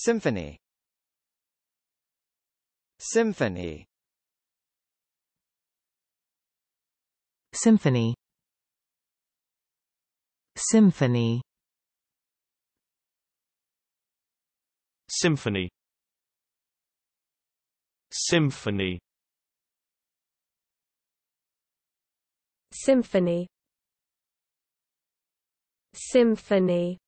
Symphony Symphony Symphony Symphony Symphony Symphony Symphony Symphony